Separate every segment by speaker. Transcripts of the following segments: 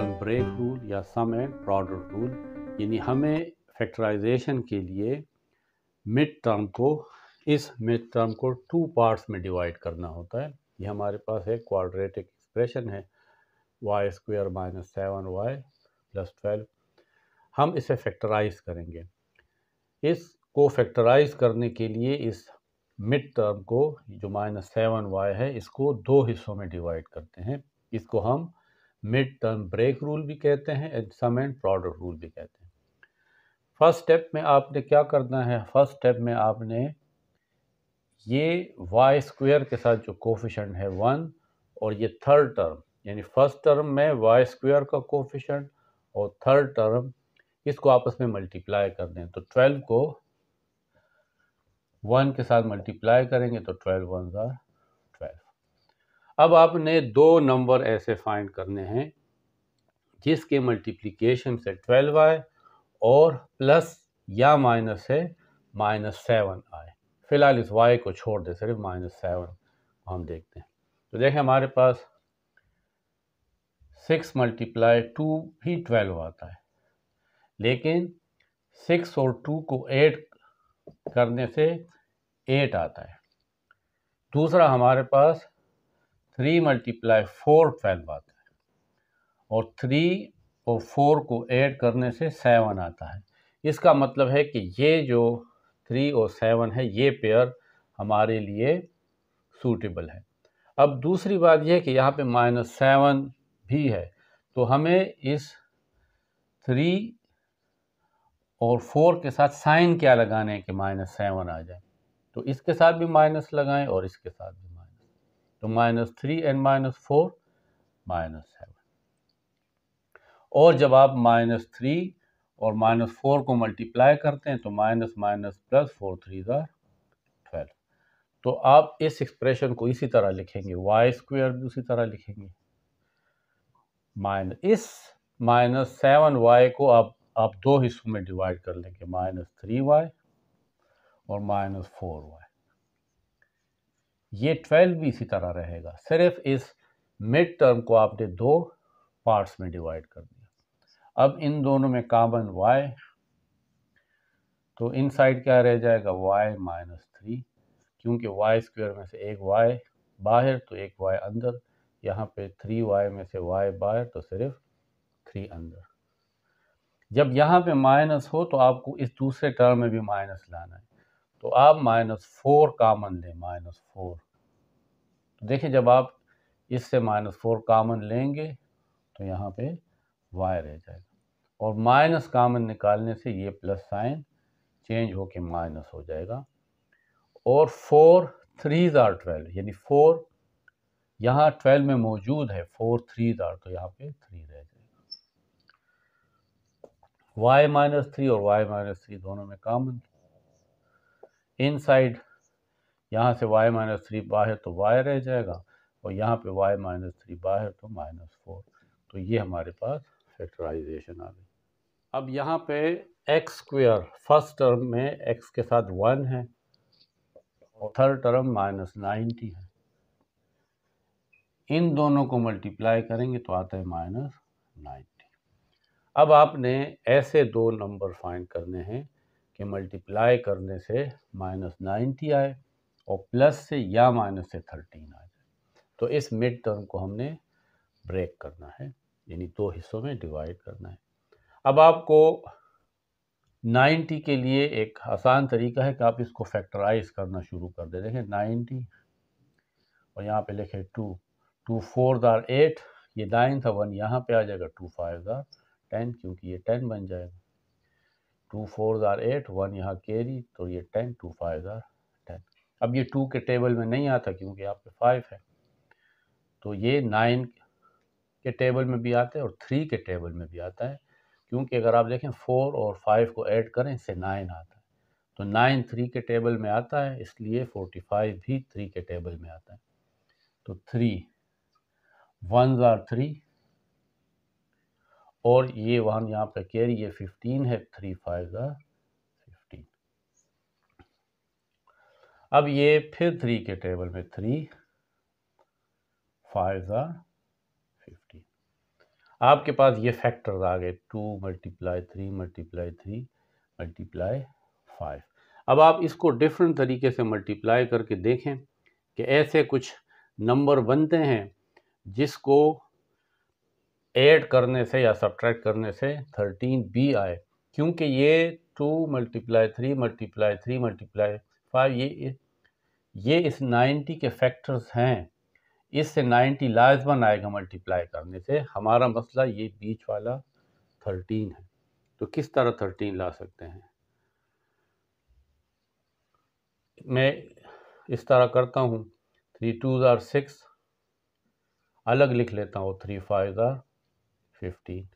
Speaker 1: term break rule या सम and प्रॉडर rule यानी हमें फैक्टराइजेशन के लिए मिड टर्म को इस मिड टर्म को टू पार्ट्स में डिवाइड करना होता है ये हमारे पास है क्वाड्रेटिक एक्सप्रेशन है Y square minus seven Y plus twelve हम इसे फैक्टराइज करेंगे इसको फैक्टराइज करने के लिए इस मिड टर्म को जो माइनस सेवन वाई है इसको दो हिस्सों में डिवाइड करते हैं इसको हम मिड टर्म ब्रेक रूल भी कहते हैं and sum and product rule भी कहते हैं फर्स्ट स्टेप में आपने क्या करना है फर्स्ट स्टेप में आपने ये वाई स्क्वेयर के साथ जो कोफिशेंट है वन और ये थर्ड टर्म यानी फर्स्ट टर्म में वाई स्क्वेयर का कोफिशेंट और थर्ड टर्म इसको आपस में मल्टीप्लाई कर दें तो ट्वेल्व को वन के साथ मल्टीप्लाई करेंगे तो ट्वेल्व वन ज़ार अब आपने दो नंबर ऐसे फाइंड करने हैं जिसके मल्टीप्लिकेशन से ट्वेल्व आए और प्लस या माइनस है माइनस सेवन आए फिलहाल इस वाई को छोड़ दें सिर्फ माइनस सेवन हम देखते हैं तो देखें हमारे पास सिक्स मल्टीप्लाई टू भी ट्वेल्व आता है लेकिन सिक्स और टू को एट करने से एट आता है दूसरा हमारे पास थ्री मल्टीप्लाई फोर ट्वेल्व आता है और थ्री और फोर को ऐड करने से सेवन आता है इसका मतलब है कि ये जो थ्री और सेवन है ये पेयर हमारे लिए सूटेबल है अब दूसरी बात यह कि यहाँ पे माइनस सेवन भी है तो हमें इस थ्री और फोर के साथ साइन क्या लगाने हैं कि माइनस सेवन आ जाए तो इसके साथ भी माइनस लगाएं और इसके साथ भी तो minus three and minus four minus seven और जब आप माइनस थ्री और माइनस फोर को मल्टीप्लाई करते हैं तो minus minus plus four three ज़ार ट्वेल्व तो आप इस एक्सप्रेशन को इसी तरह लिखेंगे वाई स्क्वेयर भी उसी तरह लिखेंगे माइनस इस माइनस सेवन वाई को आप आप दो हिस्सों में डिवाइड कर लेंगे माइनस थ्री वाई और माइनस फोर वाई ये ट्वेल्व भी इसी तरह रहेगा सिर्फ इस मिड टर्म को आपने दो पार्ट्स में डिवाइड कर दिया अब इन दोनों में कामन वाई तो इन साइड क्या रह जाएगा वाई माइनस थ्री क्योंकि वाई स्क्वायर में से एक वाई बाहर तो एक वाई अंदर यहाँ पे थ्री वाई में से वाई बाहर तो सिर्फ थ्री अंदर जब यहाँ पे माइनस हो तो आपको इस दूसरे टर्म में भी माइनस लाना है तो आप माइनस फोर कामन लें माइनस फोर तो देखिए जब आप इससे माइनस फोर कामन लेंगे तो यहाँ पे वाई रह जाएगा और माइनस कामन निकालने से ये प्लस साइन चेंज होके माइनस हो जाएगा और फोर थ्रीज आर ट्वेल्व यानी फोर यहाँ ट्वेल्व में मौजूद है फोर थ्रीज आर तो यहाँ पे थ्री रह जाएगा वाई माइनस थ्री और वाई माइनस थ्री दोनों में कामन इन साइड यहाँ से y माइनस थ्री बाहर तो y रह जाएगा और यहाँ पे y माइनस थ्री बाहर तो माइनस फोर तो ये हमारे पास फैक्टराइजेशन आ गई अब यहाँ पे एक्स स्क्वेयर फर्स्ट टर्म में एक्स के साथ वन है और थर्ड टर्म माइनस नाइन्टी है इन दोनों को मल्टीप्लाई करेंगे तो आता है माइनस नाइन्टी अब आपने ऐसे दो नंबर फाइंड करने हैं के मल्टीप्लाई करने से माइनस नाइन्टी आए और प्लस से या माइनस से थर्टीन आ जाए तो इस मिड टर्म को हमने ब्रेक करना है यानी दो हिस्सों में डिवाइड करना है अब आपको 90 के लिए एक आसान तरीका है कि आप इसको फैक्टराइज करना शुरू कर दें देखें 90 और यहाँ पे लिखे टू टू फोर दार एट ये नाइन था वन यहाँ पे आ जाएगा टू फाइव दार टेन क्योंकि ये टेन बन जाएगा टू फोर ज़ार एट वन यहाँ केरी तो ये टेन टू फाइव ज़ार टेन अब ये टू के टेबल में नहीं आता क्योंकि पे फाइव है तो ये नाइन के टेबल में भी आता है और थ्री के टेबल में भी आता है क्योंकि अगर आप देखें फोर और फाइव को ऐड करें इससे नाइन आता है तो नाइन थ्री के टेबल में आता है इसलिए फोर्टी फाइव भी थ्री के टेबल में आता है तो थ्री वन ज़ार थ्री और ये वन यहाँ पे रही है फिफ्टीन है थ्री फाइव ज़ा फिफ्टीन अब ये फिर थ्री के टेबल में थ्री फाइव ज़ा फिफ्टीन आपके पास ये फैक्टर्स आ गए two multiply three multiply three multiply five अब आप इसको डिफरेंट तरीके से मल्टीप्लाई करके देखें कि ऐसे कुछ नंबर बनते हैं जिसको ऐड करने से या सब्ट्रैक्ट करने से थर्टीन बी आए क्योंकि ये two multiply three multiply three multiply five ये ये इस नाइन्टी के फैक्टर्स हैं इससे नाइन्टी लाजमन आएगा मल्टीप्लाई करने से हमारा मसला ये बीच वाला थर्टीन है तो किस तरह थर्टीन ला सकते हैं मैं इस तरह करता हूँ थ्री टू ज़ार सिक्स अलग लिख लेता हूँ थ्री फाइव ज़ार फिफ्टीन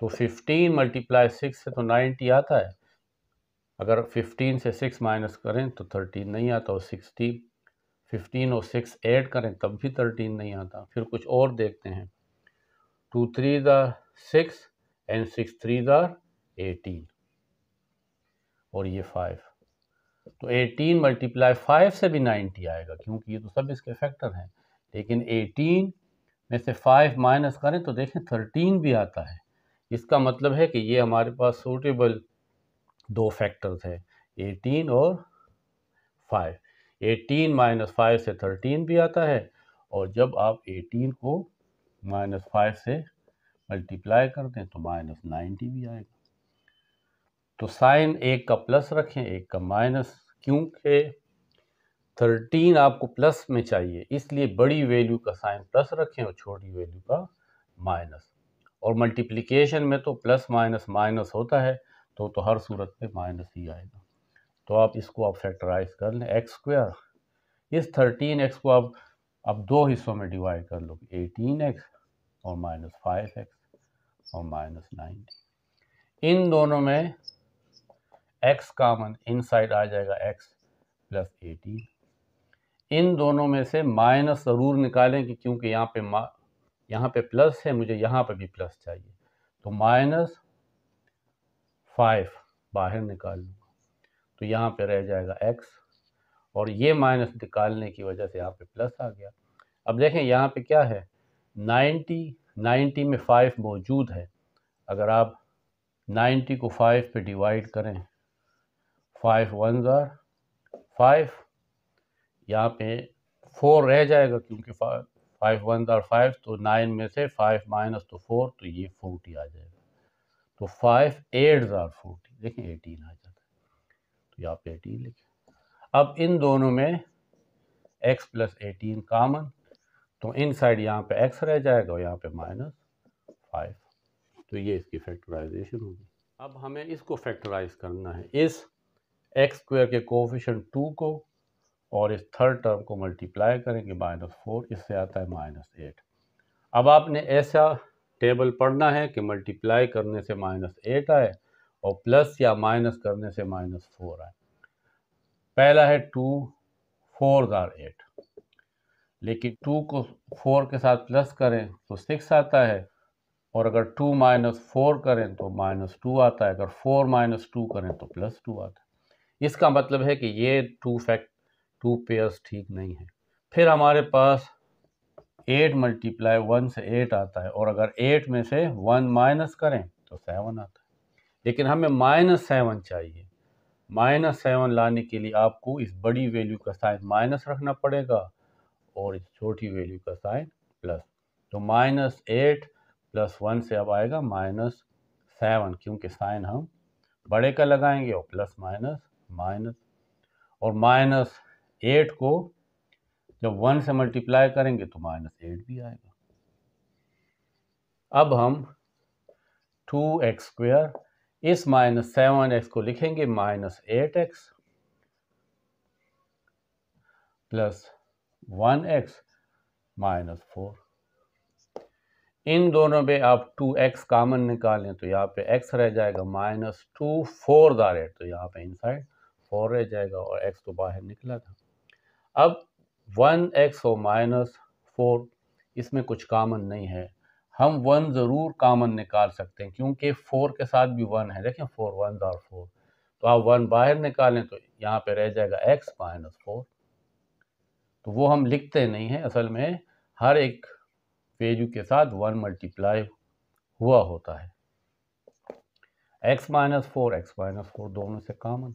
Speaker 1: तो फिफ्टीन मल्टीप्लाई सिक्स से तो नाइन्टी आता है अगर फिफ्टीन से सिक्स माइनस करें तो थर्टीन नहीं आता और सिक्सटीन फिफ्टीन और सिक्स ऐड करें तब भी थर्टीन नहीं आता फिर कुछ और देखते हैं टू थ्री दर सिक्स एंड सिक्स थ्री दर एटीन और ये फाइव तो एटीन मल्टीप्लाई फाइव से भी नाइन्टी आएगा क्योंकि ये तो सब इसके फैक्टर हैं लेकिन एटीन में से फाइव माइनस करें तो देखें थर्टीन भी आता है इसका मतलब है कि ये हमारे पास सूटेबल दो फैक्टर्स हैं एटीन और फाइव एटीन माइनस फाइव से थर्टीन भी आता है और जब आप एटीन को माइनस फाइव से मल्टीप्लाई कर दें तो माइनस नाइन्टी भी आएगा तो साइन एक का प्लस रखें एक का माइनस क्योंकि थर्टीन आपको प्लस में चाहिए इसलिए बड़ी वैल्यू का साइन प्लस रखें और छोटी वैल्यू का माइनस और मल्टीप्लिकेशन में तो प्लस माइनस माइनस होता है तो तो हर सूरत में माइनस ही आएगा तो आप इसको आप फैक्टराइज कर लें एक्स स्क्वायर इस थर्टीन एक्स को आप अब दो हिस्सों में डिवाइड कर लो एटीन एक्स और माइनस फाइव एक्स और माइनस नाइनटीन इन दोनों में एक्स कामन इनसाइड आ जाएगा एक्स प्लस एटीन इन दोनों में से माइनस ज़रूर निकालें कि क्योंकि यहाँ पे मा यहाँ पे प्लस है मुझे यहाँ पे भी प्लस चाहिए तो माइनस फाइव बाहर निकाल लूँगा तो यहाँ पे रह जाएगा एक्स और ये माइनस निकालने की वजह से यहाँ पे प्लस आ गया अब देखें यहाँ पे क्या है नाइन्टी नाइन्टी में फ़ाइव मौजूद है अगर आप नाइन्टी को फ़ाइव पर डिवाइड करें फाइव वन ज़ार फाइव यहाँ पे फोर रह जाएगा क्योंकि फाइव वन और फाइव तो नाइन में से फाइव माइनस तो फोर तो ये फोर्टी आ जाएगा तो फाइव एट आर फोर्टी देखें एटीन आ जाता है तो यहाँ पे एटीन लिखें अब इन दोनों में एक्स प्लस एटीन कामन तो इन साइड यहाँ पे एक्स रह जाएगा और यहाँ पे माइनस फाइव तो ये इसकी फैक्टराइजेशन होगी अब हमें इसको फैक्टराइज करना है इस एक्स स्क्वायर के कोफिशन टू को और इस थर्ड टर्म को मल्टीप्लाई करेंगे माइनस फोर इससे आता है माइनस एट अब आपने ऐसा टेबल पढ़ना है कि मल्टीप्लाई करने से माइनस एट आए और प्लस या माइनस करने से माइनस फोर आए पहला है टू फोर दार एट लेकिन टू को फोर के साथ प्लस करें तो सिक्स आता है और अगर टू माइनस फोर करें तो माइनस टू आता है अगर फोर माइनस टू करें तो प्लस टू आता है इसका मतलब है कि ये टू फैक्ट टू पेयर्स ठीक नहीं है फिर हमारे पास एट मल्टीप्लाई वन से एट आता है और अगर एट में से वन माइनस करें तो सेवन आता है लेकिन हमें माइनस सेवन चाहिए माइनस सेवन लाने के लिए आपको इस बड़ी वैल्यू का साइन माइनस रखना पड़ेगा और इस छोटी वैल्यू का साइन प्लस तो माइनस एट प्लस वन से अब आएगा माइनस सेवन क्योंकि साइन हम बड़े का लगाएंगे और प्लस माइनस माइनस और माइनस एट को जब वन से मल्टीप्लाई करेंगे तो माइनस एट भी आएगा अब हम टू एक्स स्क्वेयर इस माइनस सेवन एक्स को लिखेंगे minus eight x plus one x minus four इन दोनों पे आप टू एक्स कामन निकालें तो यहाँ पे एक्स रह जाएगा माइनस टू फोर द रेट तो यहाँ पे इनसाइड फोर रह जाएगा और एक्स तो बाहर निकला था अब वन एक्स हो माइनस फोर इसमें कुछ कामन नहीं है हम वन ज़रूर कामन निकाल सकते हैं क्योंकि फोर के साथ भी वन है देखें फोर वन और फोर तो आप वन बाहर निकालें तो यहाँ पे रह जाएगा एक्स माइनस फोर तो वो हम लिखते नहीं हैं असल में हर एक वैल्यू के साथ वन मल्टीप्लाई हुआ होता है x minus four x minus four दोनों से कामन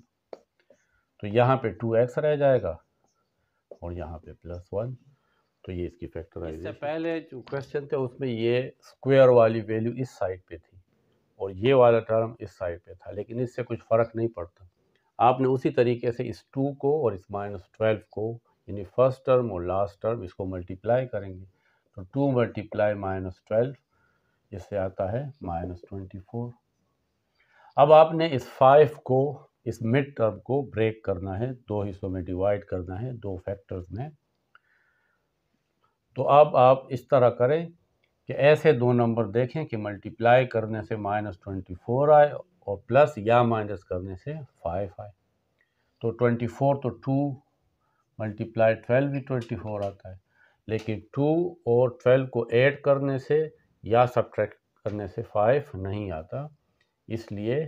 Speaker 1: तो यहाँ पे टू एक्स रह जाएगा और यहाँ पे प्लस वन तो ये इसकी फैक्टर इससे पहले जो क्वेश्चन थे उसमें ये स्क्वायर वाली वैल्यू इस साइड पे थी और ये वाला टर्म इस साइड पे था लेकिन इससे कुछ फ़र्क नहीं पड़ता आपने उसी तरीके से इस टू को और इस माइनस ट्वेल्व को यानी फर्स्ट टर्म और लास्ट टर्म इसको मल्टीप्लाई करेंगे तो टू मल्टीप्लाई माइनस ट्वेल्व इससे आता है माइनस ट्वेंटी फोर अब आपने इस फाइव को इस मिड टर्म को ब्रेक करना है दो हिस्सों में डिवाइड करना है दो फैक्टर्स में तो अब आप इस तरह करें कि ऐसे दो नंबर देखें कि मल्टीप्लाई करने से माइनस ट्वेंटी फोर आए और प्लस या माइनस करने से फाइव आए तो ट्वेंटी फोर तो टू मल्टीप्लाई ट्वेल्व भी ट्वेंटी फोर आता है लेकिन टू और ट्वेल्व को ऐड करने से या सब्ट्रैक्ट करने से फाइव नहीं आता इसलिए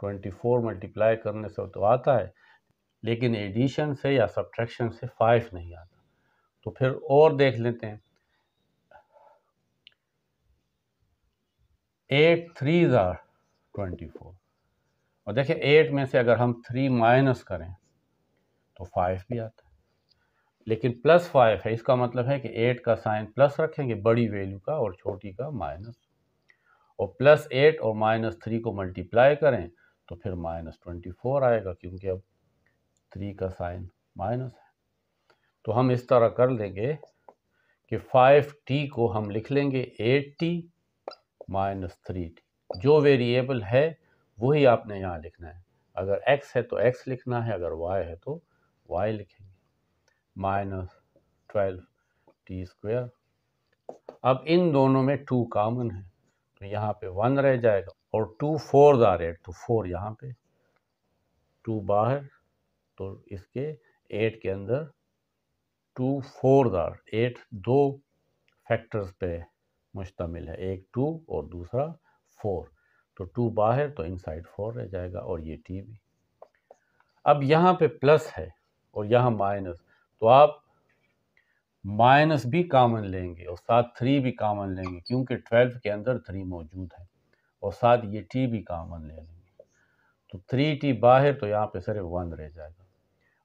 Speaker 1: ट्वेंटी फोर मल्टीप्लाई करने से तो आता है लेकिन एडिशन से या सब्ट्रैक्शन से फाइव नहीं आता तो फिर और देख लेते हैं एट थ्री ज़ार ट्वेंटी फोर और देखिए एट में से अगर हम थ्री माइनस करें तो फाइव भी आता है लेकिन प्लस फाइव है इसका मतलब है कि एट का साइन प्लस रखेंगे बड़ी वैल्यू का और छोटी का माइनस और प्लस एट और माइनस थ्री को मल्टीप्लाई करें तो फिर माइनस ट्वेंटी फोर आएगा क्योंकि अब थ्री का साइन माइनस है तो हम इस तरह कर लेंगे कि फाइव टी को हम लिख लेंगे eight t minus three t जो वेरिएबल है वही आपने यहाँ लिखना है अगर x है तो x लिखना है अगर y है तो y लिखेंगे माइनस ट्वेल्व टी स्क्वेयर अब इन दोनों में टू कॉमन है तो यहाँ पे वन रह जाएगा और टू फोर आ रहे तो फोर यहाँ पे टू बाहर तो इसके एट के अंदर टू फोर दार एट दो फैक्टर्स पे मुश्तमिल है एक टू और दूसरा फोर तो टू बाहर तो इनसाइड फोर रह जाएगा और ये टी भी अब यहाँ पे प्लस है और यहाँ माइनस तो आप माइनस भी कामन लेंगे और साथ थ्री भी कामन लेंगे क्योंकि ट्वेल्व के अंदर थ्री मौजूद है और साथ ये टी भी कामन ले लेंगे तो थ्री टी बाहर तो यहाँ पे सिर्फ वन रह जाएगा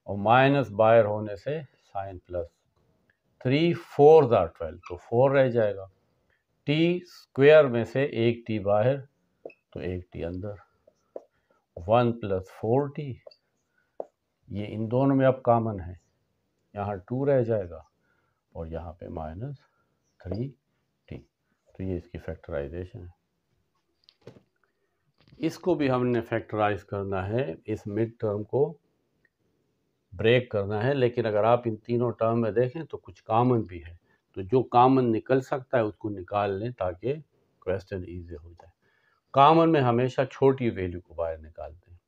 Speaker 1: और माइनस बाहर होने से साइन प्लस थ्री फोर ज़ार ट्वेल्व तो फोर रह जाएगा टी स्क्वेयर में से एक टी बाहर तो एक टी अंदर वन प्लस फोर टी ये इन दोनों में अब कामन है यहाँ टू रह जाएगा और यहाँ पे माइनस थ्री टी तो ये इसकी फैक्टराइजेशन है इसको भी हमने फैक्टराइज करना है इस मिड टर्म को ब्रेक करना है लेकिन अगर आप इन तीनों टर्म में देखें तो कुछ कामन भी है तो जो कामन निकल सकता है उसको निकाल लें ताकि क्वेश्चन ईजी हो जाए कामन में हमेशा छोटी वैल्यू को बाहर निकालते हैं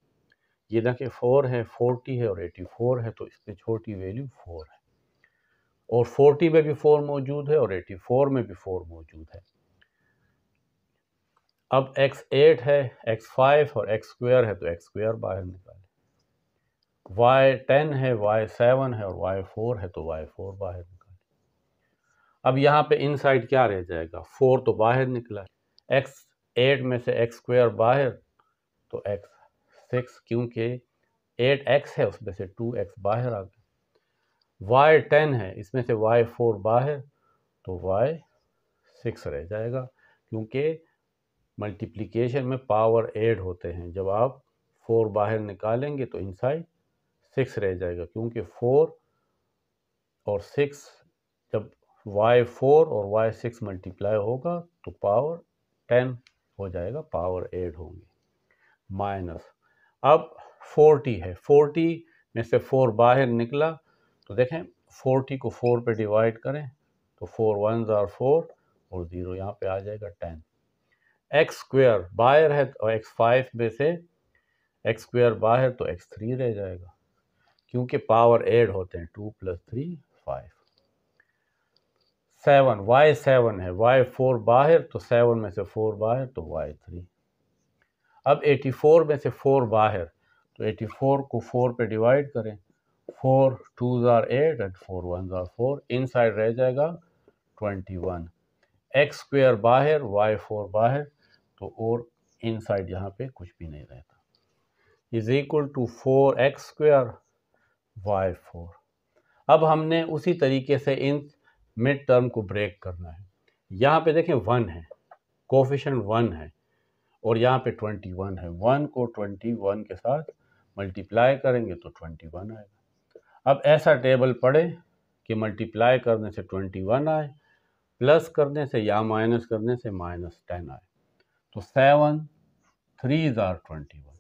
Speaker 1: ये ना कि फोर है फोर्टी है और एटी फोर है तो इसमें छोटी वैल्यू फोर है और फोर्टी में भी फोर मौजूद है और एटी फोर में भी फोर मौजूद है अब एक्स एट है एक्स फाइव और एक्स स्क्वायर है तो एक्स स्क्वायर बाहर निकाले वाई टेन है वाई सेवन है और वाई फोर है तो वाई फोर बाहर निकाले अब यहाँ पे इन साइड क्या रह जाएगा फोर तो बाहर निकला एक्स एट में से एक्स स्क्वायर बाहर तो एक्स सिक्स क्योंकि एट एक्स है उसमें से टू एक्स बाहर आ गया वाई टेन है इसमें से वाई फोर बाहर तो वाई सिक्स रह जाएगा क्योंकि मल्टीप्लिकेशन में पावर एड होते हैं जब आप फोर बाहर निकालेंगे तो इनसाइड सिक्स रह जाएगा क्योंकि फोर और सिक्स जब वाई फोर और वाई सिक्स मल्टीप्लाई होगा तो पावर टेन हो जाएगा पावर एड होंगे माइनस अब फोर्टी है फोर्टी में से फोर बाहर निकला तो देखें फोर्टी को फोर पे डिवाइड करें तो फोर वन ज़ार फोर और ज़ीरो यहाँ पे आ जाएगा टेन एक्स स्क्वेयर बाहर है तो एक्स फाइव में से एक्स स्क्वेयर बाहर तो एक्स थ्री रह जाएगा क्योंकि पावर एड होते हैं two plus three five seven y seven है वाई फोर बाहर तो सेवन में से फोर बाहर तो वाई थ्री अब एटी फोर में से फोर बाहर तो एटी फोर को फोर पे डिवाइड करें फोर टू ज़ार एट एंड फोर वन ज़ार फोर इन साइड रह जाएगा ट्वेंटी वन एक्स स्क्वेयर बाहर वाई फोर बाहर तो और इनसाइड यहाँ पर कुछ भी नहीं रहता is equal to four x square y four अब हमने उसी तरीके से इन मिड टर्म को ब्रेक करना है यहाँ पे देखें वन है कोफिशन वन है और यहाँ पे ट्वेंटी वन है वन को ट्वेंटी वन के साथ मल्टीप्लाई करेंगे तो ट्वेंटी वन आएगा अब ऐसा टेबल पढ़े कि मल्टीप्लाई करने से ट्वेंटी वन आए प्लस करने से या माइनस करने से माइनस टेन आए तो सेवन थ्री ज़ार ट्वेंटी वन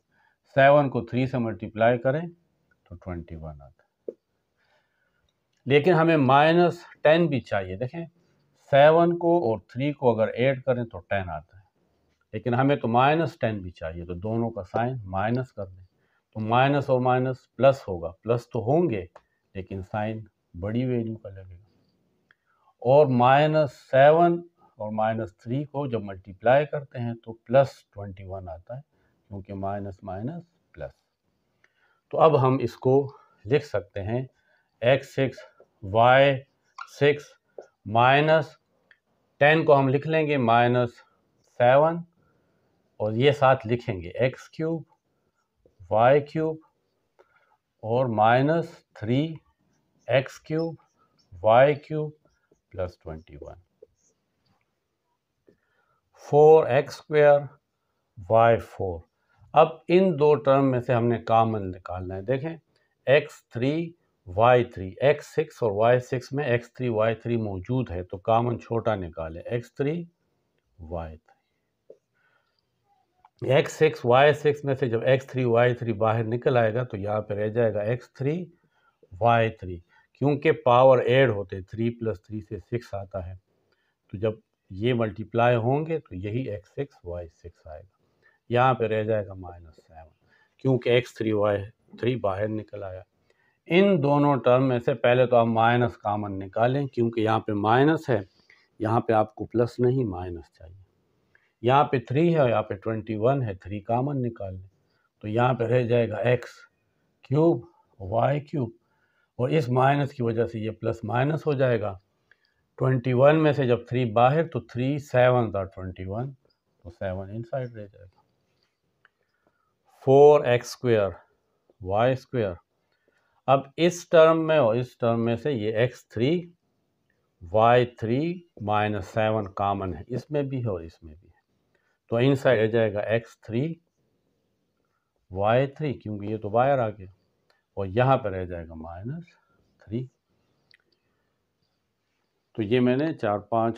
Speaker 1: सेवन को थ्री से मल्टीप्लाई करें तो ट्वेंटी वन आता है लेकिन हमें माइनस टेन भी चाहिए देखें सेवन को और थ्री को अगर ऐड करें तो टेन आता है लेकिन हमें तो माइनस टेन भी चाहिए तो दोनों का साइन माइनस कर दें तो माइनस और माइनस प्लस होगा प्लस तो होंगे लेकिन साइन बड़ी वैल्यू का लगेगा और माइनस सेवन और माइनस थ्री को जब मल्टीप्लाई करते हैं तो प्लस ट्वेंटी वन आता है क्योंकि माइनस माइनस प्लस तो अब हम इसको लिख सकते हैं x six y six minus ten को हम लिख लेंगे माइनस सेवन और ये साथ लिखेंगे एक्स क्यूब वाई क्यूब और minus three x cube y cube plus twenty one four x square y four अब इन दो टर्म में से हमने कामन निकालना है देखें x three y three x six और वाई सिक्स में एक्स थ्री वाई थ्री मौजूद है तो कामन छोटा निकालें x three y three x six y six में से जब एक्स थ्री वाई थ्री बाहर निकल आएगा तो यहाँ पे रह जाएगा एक्स थ्री वाई थ्री क्योंकि पावर एड होते थ्री प्लस थ्री से सिक्स आता है तो जब ये मल्टीप्लाई होंगे तो यही एक्स सिक्स वाई सिक्स आएगा यहाँ पे रह जाएगा माइनस सेवन क्योंकि एक्स थ्री वाई थ्री बाहर निकल आया इन दोनों टर्म में से पहले तो आप माइनस कामन निकालें क्योंकि यहाँ पे माइनस है यहाँ पे आपको प्लस नहीं माइनस चाहिए यहाँ पे थ्री है और यहाँ पे ट्वेंटी वन है थ्री कामन निकाल लें तो यहाँ पे रह जाएगा एक्स क्यूब वाई क्यूब और इस माइनस की वजह से ये प्लस माइनस हो जाएगा ट्वेंटी वन में से जब थ्री बाहर तो थ्री सेवन था ट्वेंटी वन तो सेवन इन साइड रह जाएगा four x square y square अब इस टर्म में और इस टर्म में से ये x three y three minus seven common है इसमें भी है और इसमें भी है तो इन साइड रह जाएगा एक्स थ्री वाई थ्री क्योंकि ये तो बाहर आ गया और यहाँ पर रह जाएगा माइनस थ्री तो ये मैंने चार पांच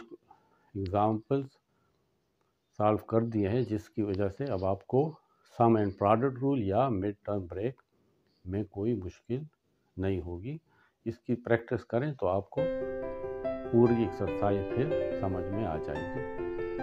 Speaker 1: एग्ज़ाम्पल्स सॉल्व कर दिए हैं जिसकी वजह से अब आपको सम एंड प्रोडक्ट रूल या मिड टर्म ब्रेक में कोई मुश्किल नहीं होगी इसकी प्रैक्टिस करें तो आपको पूरी एक्सरसाइज फिर समझ में आ जाएगी